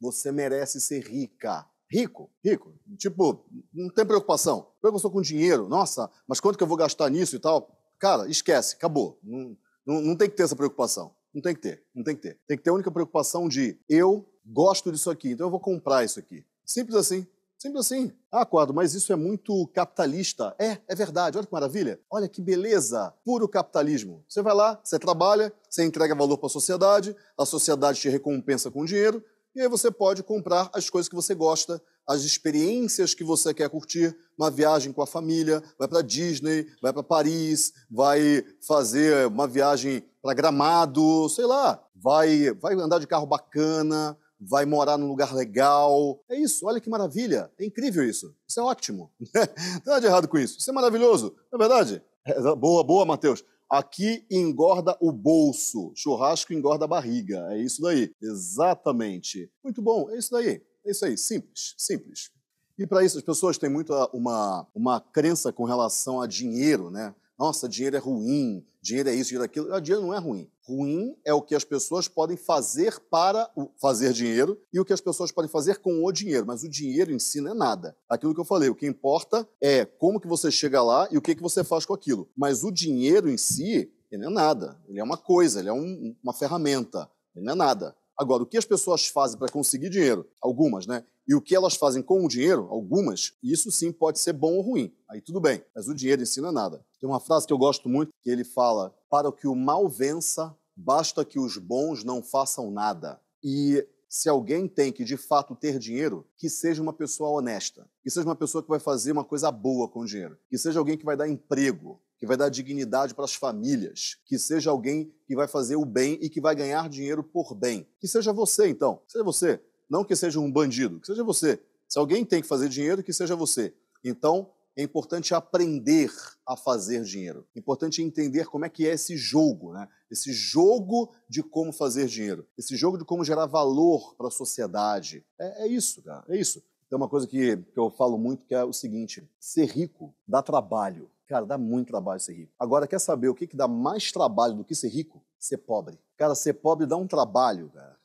Você merece ser rica. Rico, rico. Tipo, não tem preocupação. Eu gosto com dinheiro. Nossa, mas quanto que eu vou gastar nisso e tal? Cara, esquece, acabou. Não, não, não tem que ter essa preocupação. Não tem que ter, não tem que ter. Tem que ter a única preocupação de eu gosto disso aqui, então eu vou comprar isso aqui. Simples assim. Simples assim. Ah, quadro, mas isso é muito capitalista. É, é verdade. Olha que maravilha. Olha que beleza. Puro capitalismo. Você vai lá, você trabalha, você entrega valor para a sociedade, a sociedade te recompensa com dinheiro, e aí você pode comprar as coisas que você gosta, as experiências que você quer curtir, uma viagem com a família, vai para Disney, vai para Paris, vai fazer uma viagem para Gramado, sei lá, vai, vai andar de carro bacana, vai morar num lugar legal. É isso, olha que maravilha. É incrível isso. Isso é ótimo. Não tem nada de errado com isso. Isso é maravilhoso, não é verdade? É, boa, boa, Matheus. Aqui engorda o bolso, churrasco engorda a barriga. É isso daí. Exatamente. Muito bom, é isso daí. É isso aí, simples, simples. E para isso, as pessoas têm muito ah, uma, uma crença com relação a dinheiro, né? nossa, dinheiro é ruim, dinheiro é isso, dinheiro é aquilo. O dinheiro não é ruim. Ruim é o que as pessoas podem fazer para fazer dinheiro e o que as pessoas podem fazer com o dinheiro. Mas o dinheiro em si não é nada. Aquilo que eu falei, o que importa é como que você chega lá e o que, que você faz com aquilo. Mas o dinheiro em si, ele não é nada. Ele é uma coisa, ele é um, uma ferramenta. Ele não é nada. Agora, o que as pessoas fazem para conseguir dinheiro, algumas, né? E o que elas fazem com o dinheiro, algumas, isso sim pode ser bom ou ruim. Aí tudo bem, mas o dinheiro ensina é nada. Tem uma frase que eu gosto muito que ele fala: Para que o mal vença, basta que os bons não façam nada. E se alguém tem que de fato ter dinheiro, que seja uma pessoa honesta, que seja uma pessoa que vai fazer uma coisa boa com o dinheiro, que seja alguém que vai dar emprego, que vai dar dignidade para as famílias, que seja alguém que vai fazer o bem e que vai ganhar dinheiro por bem. Que seja você, então. Que seja você. Não que seja um bandido, que seja você. Se alguém tem que fazer dinheiro, que seja você. Então, é importante aprender a fazer dinheiro. É importante entender como é que é esse jogo, né? Esse jogo de como fazer dinheiro. Esse jogo de como gerar valor para a sociedade. É, é isso, cara. É isso. Tem uma coisa que, que eu falo muito que é o seguinte: ser rico dá trabalho. Cara, dá muito trabalho ser rico. Agora, quer saber o que, que dá mais trabalho do que ser rico? Ser pobre. Cara, ser pobre dá um trabalho, cara.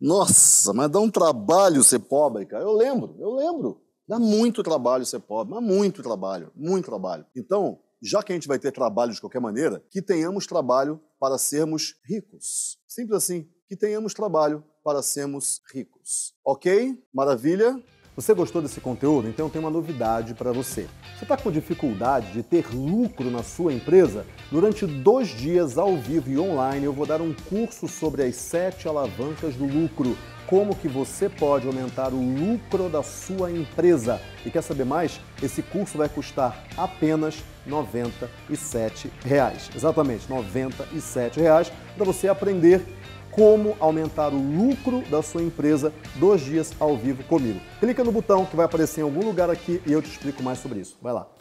Nossa, mas dá um trabalho ser pobre, cara. Eu lembro, eu lembro. Dá muito trabalho ser pobre, mas muito trabalho, muito trabalho. Então, já que a gente vai ter trabalho de qualquer maneira, que tenhamos trabalho para sermos ricos. Simples assim, que tenhamos trabalho para sermos ricos. Ok? Maravilha? Você gostou desse conteúdo? Então tem uma novidade para você. Você está com dificuldade de ter lucro na sua empresa? Durante dois dias ao vivo e online eu vou dar um curso sobre as sete alavancas do lucro. Como que você pode aumentar o lucro da sua empresa? E quer saber mais? Esse curso vai custar apenas R$ 97. Reais. Exatamente, R$ 97 reais para você aprender como aumentar o lucro da sua empresa dois dias ao vivo comigo. Clica no botão que vai aparecer em algum lugar aqui e eu te explico mais sobre isso. Vai lá.